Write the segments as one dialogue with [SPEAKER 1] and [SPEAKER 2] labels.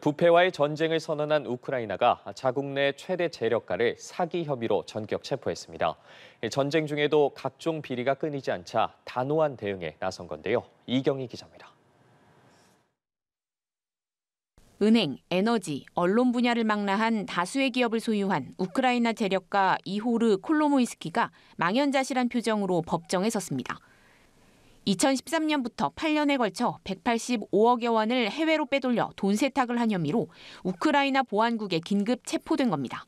[SPEAKER 1] 부패와의 전쟁을 선언한 우크라이나가 자국 내 최대 재력가를 사기 혐의로 전격 체포했습니다. 전쟁 중에도 각종 비리가 끊이지 않자 단호한 대응에 나선 건데요. 이경희 기자입니다.
[SPEAKER 2] 은행, 에너지, 언론 분야를 망라한 다수의 기업을 소유한 우크라이나 재력가 이호르 콜로모이스키가 망연자실한 표정으로 법정에 섰습니다. 2013년부터 8년에 걸쳐 185억여 원을 해외로 빼돌려 돈 세탁을 한 혐의로 우크라이나 보안국에 긴급 체포된 겁니다.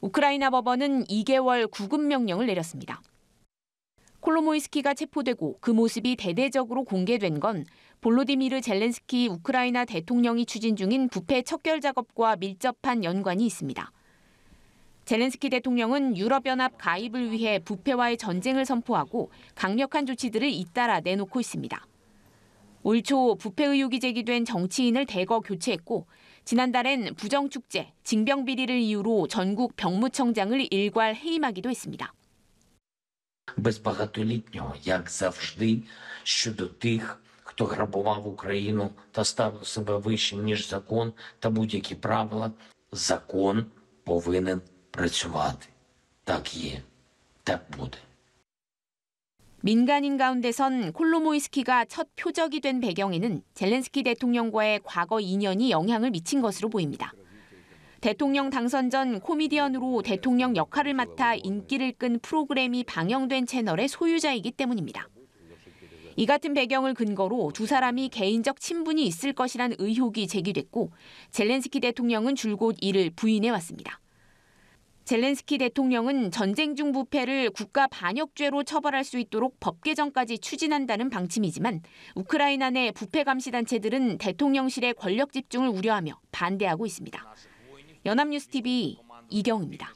[SPEAKER 2] 우크라이나 법원은 2개월 구금 명령을 내렸습니다. 콜로모이스키가 체포되고 그 모습이 대대적으로 공개된 건 볼로디미르 젤렌스키 우크라이나 대통령이 추진 중인 부패 척결 작업과 밀접한 연관이 있습니다. 젤렌스키 대통령은 유럽연합 가입을 위해 부패와의 전쟁을 선포하고 강력한 조치들을 잇따라 내놓고 있습니다. 올초 부패 의혹이 제기된 정치인을 대거 교체했고 지난달엔 부정축제, 징병비리를 이유로 전국 병무청장을 일괄 해임하기도 했습니다.
[SPEAKER 3] Безбагатолітнього, як завжди, щодо тих, хто грабував Україну та ставив себе вище ніж закон та будь-які правила, закон повинен працювати. Так є, так буде.
[SPEAKER 2] 민간인 가운데선 콜로모이스키가 첫 표적이 된 배경에는 젤렌스키 대통령과의 과거 인연이 영향을 미친 것으로 보입니다. 대통령 당선 전 코미디언으로 대통령 역할을 맡아 인기를 끈 프로그램이 방영된 채널의 소유자이기 때문입니다. 이 같은 배경을 근거로 두 사람이 개인적 친분이 있을 것이란 의혹이 제기됐고 젤렌스키 대통령은 줄곧 이를 부인해 왔습니다. 젤렌스키 대통령은 전쟁 중 부패를 국가 반역죄로 처벌할 수 있도록 법 개정까지 추진한다는 방침이지만 우크라이나 내 부패 감시 단체들은 대통령실의 권력 집중을 우려하며 반대하고 있습니다.
[SPEAKER 3] 연합뉴스 TV 이경입니다.